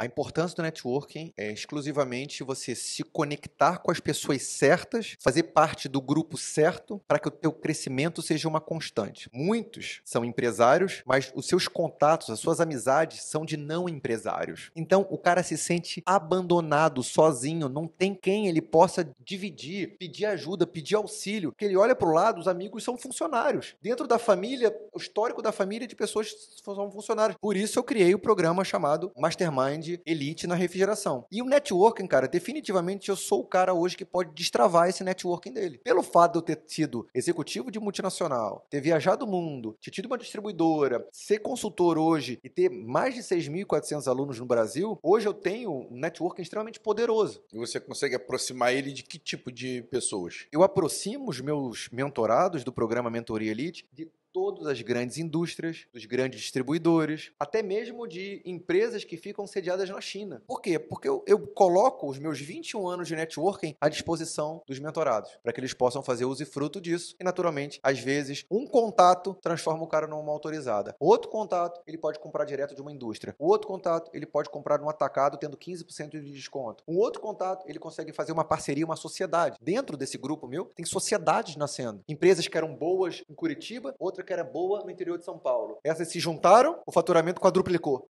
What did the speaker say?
A importância do networking é exclusivamente você se conectar com as pessoas certas, fazer parte do grupo certo para que o teu crescimento seja uma constante. Muitos são empresários, mas os seus contatos, as suas amizades são de não empresários. Então o cara se sente abandonado, sozinho, não tem quem ele possa dividir, pedir ajuda, pedir auxílio. Que ele olha para o lado, os amigos são funcionários. Dentro da família, o histórico da família é de pessoas são funcionários. Por isso eu criei o programa chamado Mastermind de elite na refrigeração. E o networking, cara, definitivamente eu sou o cara hoje que pode destravar esse networking dele. Pelo fato de eu ter sido executivo de multinacional, ter viajado o mundo, ter tido uma distribuidora, ser consultor hoje e ter mais de 6.400 alunos no Brasil, hoje eu tenho um networking extremamente poderoso. E você consegue aproximar ele de que tipo de pessoas? Eu aproximo os meus mentorados do programa Mentoria Elite de todas as grandes indústrias, dos grandes distribuidores, até mesmo de empresas que ficam sediadas na China. Por quê? Porque eu, eu coloco os meus 21 anos de networking à disposição dos mentorados, para que eles possam fazer uso e fruto disso. E, naturalmente, às vezes, um contato transforma o cara numa autorizada. Outro contato, ele pode comprar direto de uma indústria. O outro contato, ele pode comprar num atacado tendo 15% de desconto. Um outro contato, ele consegue fazer uma parceria, uma sociedade. Dentro desse grupo meu, tem sociedades nascendo. Empresas que eram boas em Curitiba, outras outra que era boa no interior de São Paulo. Essas se juntaram, o faturamento quadruplicou.